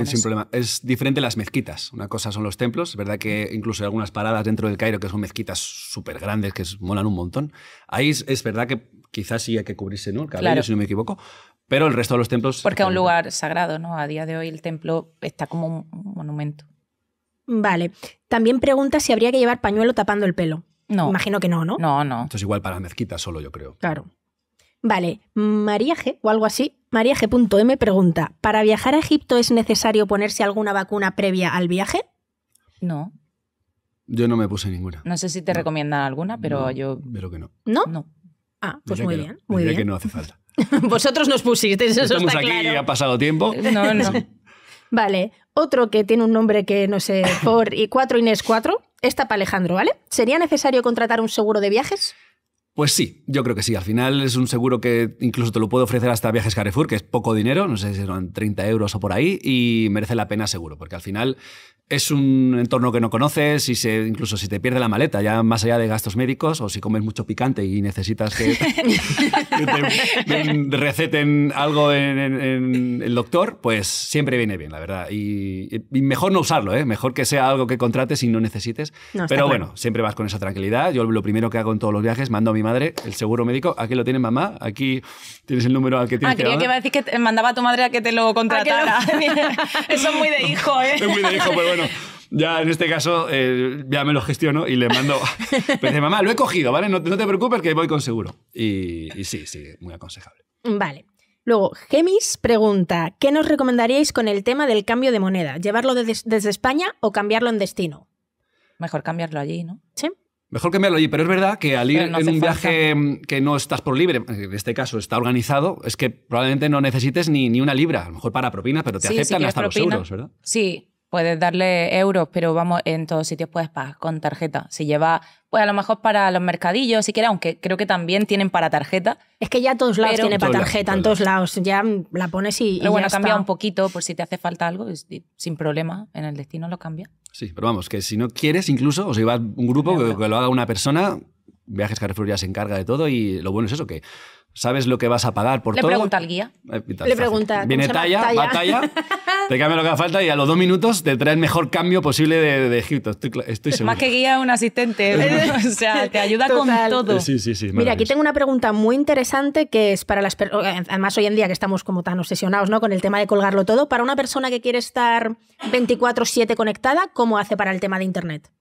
Es diferente las mezquitas. Una cosa son los templos, es verdad que incluso hay algunas paradas dentro del Cairo que son mezquitas súper grandes, que molan un montón. Ahí es, verdad que quizás sí hay que cubrirse ¿no? el cabello, si no me equivoco, pero el resto de los templos... Porque es un lugar sagrado, ¿no? A día de hoy el templo está como un monumento. Vale. También pregunta si habría que llevar pañuelo tapando el pelo. No. Imagino que no, ¿no? No, no. Esto es igual para mezquitas solo, yo creo. Claro. Vale, G. o algo así. Mariaje.m pregunta, ¿para viajar a Egipto es necesario ponerse alguna vacuna previa al viaje? No. Yo no me puse ninguna. No sé si te recomiendan alguna, pero yo... Pero que no. ¿No? No. Ah, pues muy bien. Muy bien. que no hace falta. Vosotros nos pusisteis, eso Estamos aquí, y ha pasado tiempo. No, no. vale, otro que tiene un nombre que no sé, por y 4 Inés 4, Está para Alejandro, ¿vale? ¿Sería necesario contratar un seguro de viajes? Pues sí, yo creo que sí. Al final es un seguro que incluso te lo puedo ofrecer hasta Viajes Carrefour, que es poco dinero, no sé si son 30 euros o por ahí, y merece la pena seguro, porque al final es un entorno que no conoces y se, incluso si te pierde la maleta, ya más allá de gastos médicos, o si comes mucho picante y necesitas que, te, receten algo en, el doctor, pues siempre viene bien, la verdad. Y, mejor no usarlo, ¿eh? mejor que sea algo que contrates y no necesites. Pero bueno, siempre vas con esa tranquilidad. Yo lo primero que hago en todos los viajes, mando a mi madre el seguro médico. Aquí lo tiene mamá, aquí tienes el número al que tienes ah, que quería que mandaba a tu madre a que te lo contratara. Eso es muy de hijo, ¿eh? Es muy de hijo, pero bueno. Ya en este caso eh, ya me lo gestiono y le mando. Pero mamá, lo he cogido, ¿vale? No, te preocupes que voy con seguro. Y, sí, sí, muy aconsejable. Vale. Luego, Gemis pregunta: ¿Qué nos recomendaríais con el tema del cambio de moneda? ¿Llevarlo desde España o cambiarlo en destino? Mejor cambiarlo allí, ¿no? Sí. Mejor que lo Oye, pero es verdad que al ir en un viaje mm, que no estás por libre, en este caso está organizado, es que probablemente no necesites ni, ni una libra, a lo mejor para propinas, pero te aceptan hasta los euros, ¿verdad? Sí, puedes darle euros, pero vamos, en todos sitios puedes pagar con tarjeta. Si lleva, pues a lo mejor para los mercadillos, si quieres, aunque creo que también tienen para tarjeta. Es que ya todos lados tiene para tarjeta, en todos lados. Ya la pones y. Pero y bueno, cambia un poquito por si te hace falta algo, sin problema, en el destino lo cambia. Sí, pero vamos, que si no quieres incluso, o si a un grupo que, que lo haga una persona, Viajes Carrefour ya se encarga de todo y lo bueno es eso, que ¿Sabes lo que vas a pagar por todo? Le pregunta al guía. Eh, Le pregunta. Viene talla, talla, batalla, te cambia lo que haga falta y a los dos minutos te trae el mejor cambio posible de, Egipto. Estoy, seguro. Más que guía, un asistente. o sea, te ayuda con todo. Sí, sí, sí. Mira, aquí tengo una pregunta muy interesante que es para las personas. Eh, además, hoy en día que estamos como tan obsesionados ¿no? con el tema de colgarlo todo, para una persona que quiere estar 24-7 conectada, ¿cómo hace para el tema de Internet?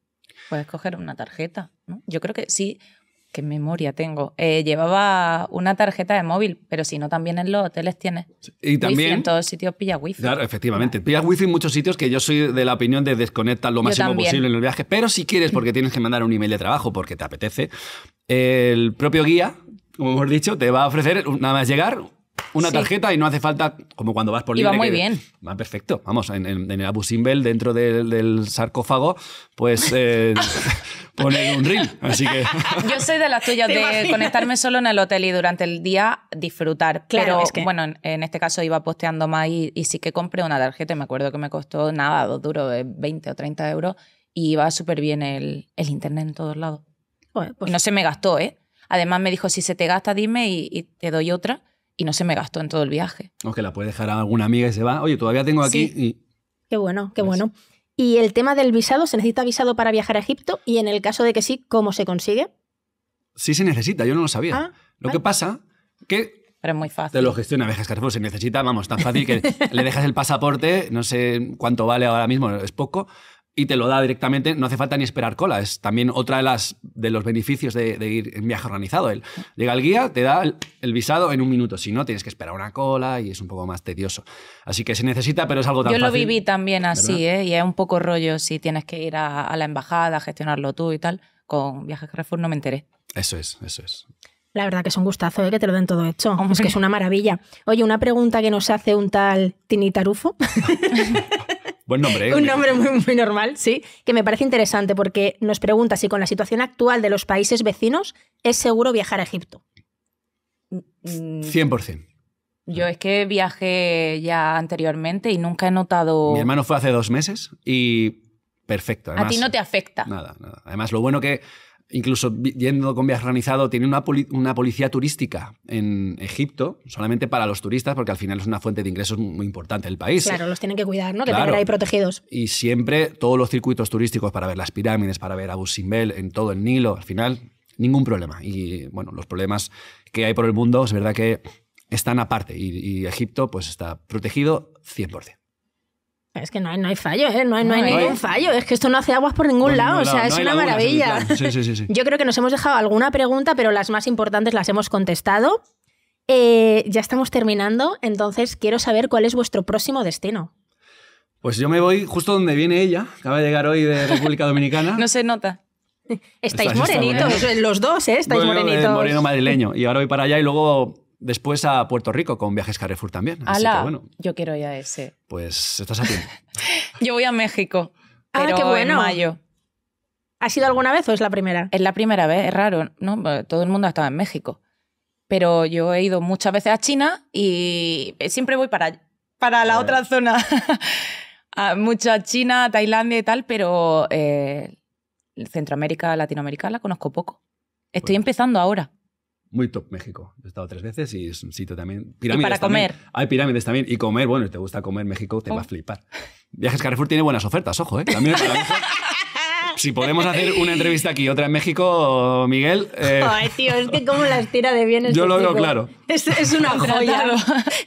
Puedes coger una tarjeta. Yo creo que sí qué memoria tengo. Eh, llevaba una tarjeta de móvil, pero si no, también en los hoteles tienes. Y también. en todos sitios pilla wifi. Claro, efectivamente. Pilla wifi en muchos sitios que yo soy de la opinión de desconectar lo máximo posible en el viaje Pero si quieres, porque tienes que mandar un email de trabajo, porque te apetece, el propio guía, como hemos dicho, te va a ofrecer, nada más llegar, una tarjeta y no hace falta, como cuando vas por libre. Y muy bien. Va perfecto. Vamos, en, el en Abu Simbel, dentro del sarcófago, pues eh, un reel. Así que. Yo soy de las tuyas, de conectarme solo en el hotel y durante el día disfrutar. pero es que... bueno, en, este caso iba posteando más y, sí que compré una tarjeta. Me acuerdo que me costó nada, dos duros, 20 eh, o 30 euros. Y iba súper bien el, internet en todos lados. pues... no se me gastó, ¿eh? Además me dijo, si se te gasta, dime y te doy otra y no se me gastó en todo el viaje. O que la puede dejar a alguna amiga y se va, oye, todavía tengo aquí Qué bueno, qué bueno. Y el tema del visado, ¿se necesita visado para viajar a Egipto? Y en el caso de que sí, ¿cómo se consigue? Sí se necesita, yo no lo sabía. Ah, lo que pasa que... Pero es muy fácil. Te lo gestiona Vejas Carrefour, se necesita, vamos, tan fácil que le dejas el pasaporte, no sé cuánto vale ahora mismo, es poco, y te lo da directamente, no hace falta ni esperar cola. Es también otra de, las, de los beneficios de, ir en viaje organizado. llega el guía, te da el, visado en un minuto. Si no, tienes que esperar una cola y es un poco más tedioso. Así que se necesita, pero es algo tan Yo lo viví también así, ¿eh? y es un poco rollo si tienes que ir a, la embajada, a gestionarlo tú y tal. Con Viajes Carrefour no me enteré. Eso es, eso es. La verdad que es un gustazo ¿eh? que te lo den todo hecho. Es que es una maravilla. Oye, una pregunta que nos hace un tal Tinitarufo. Buen nombre. ¿eh? Un nombre muy, normal, sí, que me parece interesante porque nos pregunta si con la situación actual de los países vecinos es seguro viajar a Egipto. 100%. Yo es que viajé ya anteriormente y nunca he notado... Mi hermano fue hace dos meses y perfecto. Además, a ti no te afecta. Nada, nada. Además, lo bueno que incluso yendo con viajes organizado, tiene una, una, policía turística en Egipto, solamente para los turistas, porque al final es una fuente de ingresos muy importante del país. Claro, los tienen que cuidar, ¿no? Que ahí protegidos. Y siempre todos los circuitos turísticos para ver las pirámides, para ver Abu Simbel, en todo el Nilo, al final, ningún problema. Y bueno, los problemas que hay por el mundo es verdad que están aparte y, y Egipto pues está protegido 100%. Es que no hay, fallo, ¿eh? no, hay, ¿eh? ningún fallo. Es que esto no hace aguas por ningún lado. o sea, es una maravilla. Sí, sí, sí, Yo creo que nos hemos dejado alguna pregunta, pero las más importantes las hemos contestado. Eh, ya estamos terminando, entonces quiero saber cuál es vuestro próximo destino. Pues yo me voy justo donde viene ella. Acaba de llegar hoy de República Dominicana. no se nota. Estáis, morenitos, los dos, ¿eh? Estáis bueno, morenitos. Moreno madrileño. Y ahora voy para allá y luego Después a Puerto Rico con viajes Carrefour también. Así bueno, yo quiero ir a ese. Pues estás a yo voy a México. ah, qué bueno. En mayo. ¿Has ido alguna vez o es la primera? Es la primera vez, es raro, ¿no? Todo el mundo ha estado en México. Pero yo he ido muchas veces a China y siempre voy para, para la otra zona. Ah, mucho a China, Tailandia y tal, pero eh, Centroamérica, Latinoamérica la conozco poco. Estoy empezando ahora. Muy top México. He estado tres veces y es un sitio también. Pirámides. para comer. Hay pirámides también. Y comer, bueno, si te gusta comer México, te va a oh. flipar. Viajes Carrefour tiene buenas ofertas, ojo, ¿eh? También si podemos hacer una entrevista aquí otra en México, Miguel. Eh... tío, es que cómo las tira de bienes este Yo lo veo claro. Es, una joya.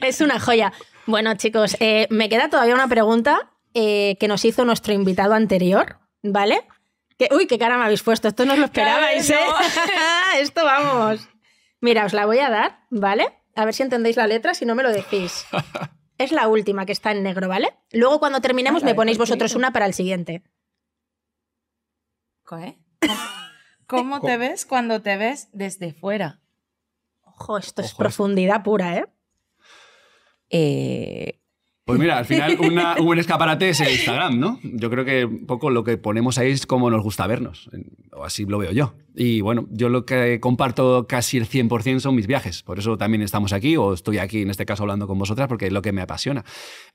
es una joya. Bueno, chicos, eh, me queda todavía una pregunta eh, que nos hizo nuestro invitado anterior, ¿vale? Que, uy, qué cara me habéis puesto. Esto no lo esperabais, ¿eh? Esto vamos. Mira, os la voy a dar, ¿vale? A ver si entendéis la letra, si no me lo decís. es la última que está en negro, ¿vale? Luego cuando terminemos me ponéis pues vosotros una para el siguiente. ¿Cómo te ves cuando te ves desde fuera? Ojo, esto es profundidad pura, ¿eh? ¿eh? Pues mira, al final una, un buen escaparate es Instagram, ¿no? Yo creo que un poco lo que ponemos ahí es como nos gusta vernos, o así lo veo yo. Y bueno, yo lo que comparto casi el 100% son mis viajes, por eso también estamos aquí, o estoy aquí en este caso hablando con vosotras, porque es lo que me apasiona.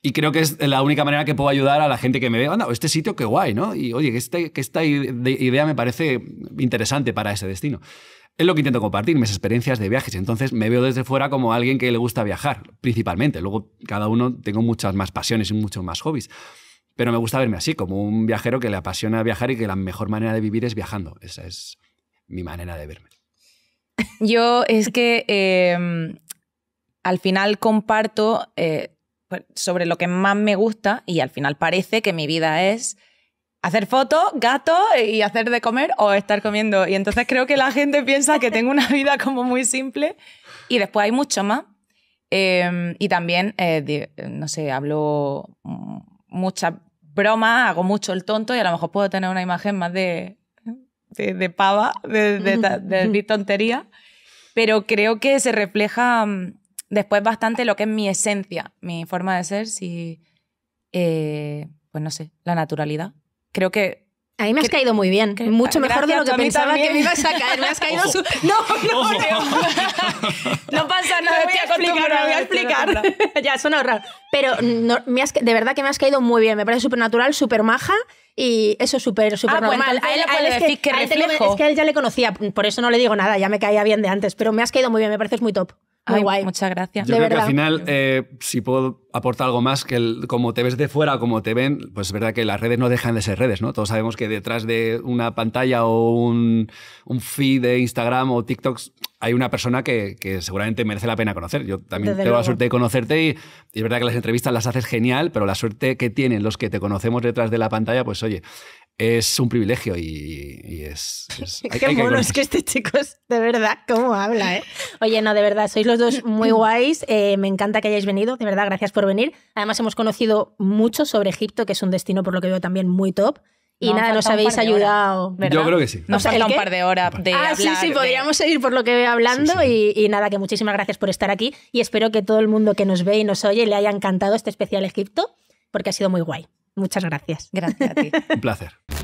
Y creo que es la única manera que puedo ayudar a la gente que me ve, anda, este sitio qué guay, ¿no? Y oye, que este, esta idea me parece interesante para ese destino. Es lo que intento compartir, mis experiencias de viajes. Entonces me veo desde fuera como alguien que le gusta viajar, principalmente. Luego cada uno tengo muchas más pasiones y muchos más hobbies. Pero me gusta verme así, como un viajero que le apasiona viajar y que la mejor manera de vivir es viajando. Esa es mi manera de verme. Yo es que em, al final comparto eh, pues, sobre lo que más me gusta y al final parece que mi vida es hacer fotos, gatos y hacer de comer o estar comiendo. Y entonces creo que la gente piensa que tengo una vida como muy simple y después hay mucho más. Em, y también, eh, no sé, hablo mm, muchas broma hago mucho el tonto y a lo mejor puedo tener una imagen más de, de, pava, de, de tontería. Pero creo que se refleja mm, después bastante lo que es mi esencia, mi forma de ser, si, eh, pues no sé, la naturalidad creo que a mí me has caído muy bien, mucho mejor de lo que pensaba que me ibas a caer. Me has caído No, no, no, pasa nada, voy a este explicar, voy a explicar. ya, suena raro. Pero de verdad que me has caído muy bien. Me parece súper natural, súper maja y eso ah, es pues súper, súper normal. a él, él es que, es que a él ya le conocía, por eso no le digo nada, ya me caía bien de antes, pero me has caído muy bien, me pareces muy top. Ay, guay. Muchas gracias. Yo creo que al final, eh, si puedo aportar algo más, que como te ves de fuera, como te ven, pues es verdad que las redes no dejan de ser redes, ¿no? Todos sabemos que detrás de una pantalla o un, un feed de Instagram o TikToks hay una persona que, seguramente merece la pena conocer. Yo también tengo la suerte de conocerte y, es verdad que las entrevistas las haces genial, pero la suerte que tienen los que te conocemos detrás de la pantalla, pues oye, es un privilegio y, es... Qué mono es que este chico es de verdad cómo habla, ¿eh? Oye, no, de verdad, sois los dos muy guays, eh, me encanta que hayáis venido, de verdad, gracias por venir. Además hemos conocido mucho sobre Egipto, que es un destino por lo que veo también muy top y nada, nos habéis ayudado. ¿verdad? yo creo que sí. Nos un par de horas de Ah, sí, sí, podríamos seguir por lo que ve hablando Y, y, nada, que muchísimas gracias por estar aquí y espero que todo el mundo que nos ve y nos oye le haya encantado este especial Egipto porque ha sido muy guay. Muchas gracias. Gracias a ti. un placer.